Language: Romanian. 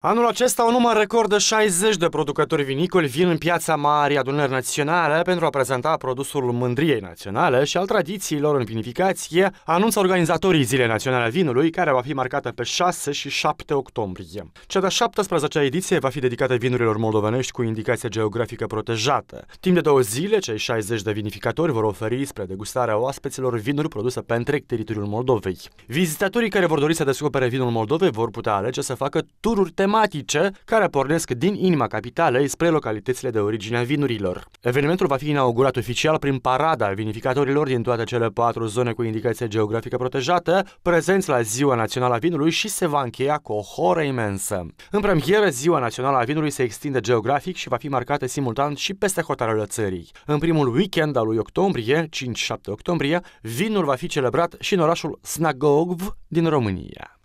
Anul acesta, un număr record de 60 de producători vinicoli vin în piața Marii Adunări Naționale pentru a prezenta produsul mândriei naționale și al tradițiilor în vinificație, anunță organizatorii Zilei Naționale a Vinului, care va fi marcată pe 6 și 7 octombrie. Cea de-a 17-a ediție va fi dedicată vinurilor moldovenești cu indicație geografică protejată. Timp de două zile, cei 60 de vinificatori vor oferi spre degustarea oaspeților vinuri produse pe întreg teritoriul Moldovei. Vizitatorii care vor dori să descopere vinul Moldovei vor putea alege să facă tururi emblematice care pornesc din inima capitalei spre localitățile de origine a vinurilor. Evenimentul va fi inaugurat oficial prin parada vinificatorilor din toate cele patru zone cu indicație geografică protejată, prezenți la Ziua Națională a Vinului și se va încheia cu o horă imensă. În premieră, Ziua Națională a Vinului se extinde geografic și va fi marcată simultan și peste hotarele țării. În primul weekend al lui octombrie, 5-7 octombrie, vinul va fi celebrat și în orașul Snagov din România.